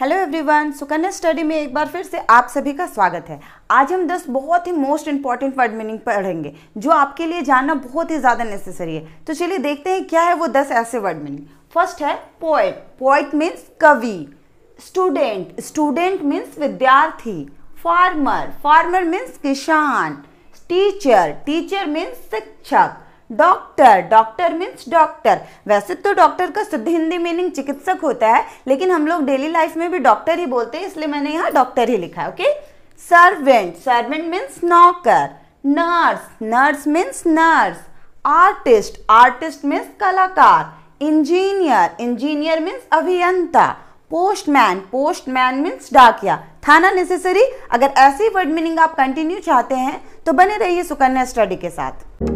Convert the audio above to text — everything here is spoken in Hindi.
हेलो एवरीवन सुकन्या स्टडी में एक बार फिर से आप सभी का स्वागत है आज हम 10 बहुत ही मोस्ट इंपॉर्टेंट वर्ड मीनिंग पढ़ेंगे जो आपके लिए जानना बहुत ही ज़्यादा नेसेसरी है तो चलिए देखते हैं क्या है वो 10 ऐसे वर्ड मीनिंग फर्स्ट है पोएट पोएट मीन्स कवि स्टूडेंट स्टूडेंट मीन्स विद्यार्थी फार्मर फार्मर मीन्स किसान टीचर टीचर मीन्स शिक्षक डॉक्टर डॉक्टर मीन्स डॉक्टर वैसे तो डॉक्टर का शुद्ध हिंदी मीनिंग चिकित्सक होता है लेकिन हम लोग डेली लाइफ में भी डॉक्टर ही बोलते हैं इसलिए मैंने यहाँ डॉक्टर ही लिखा है ओके सर्वेंट सर्वेंट मीन्स नौकर nurse nurse means nurse artist artist means कलाकार इंजीनियर इंजीनियर मीन्स अभियंता पोस्टमैन पोस्टमैन मीन्स डाकिया थाना नेसेसरी अगर ऐसी वर्ड मीनिंग आप कंटिन्यू चाहते हैं तो बने रहिए सुकन्या स्टडी के साथ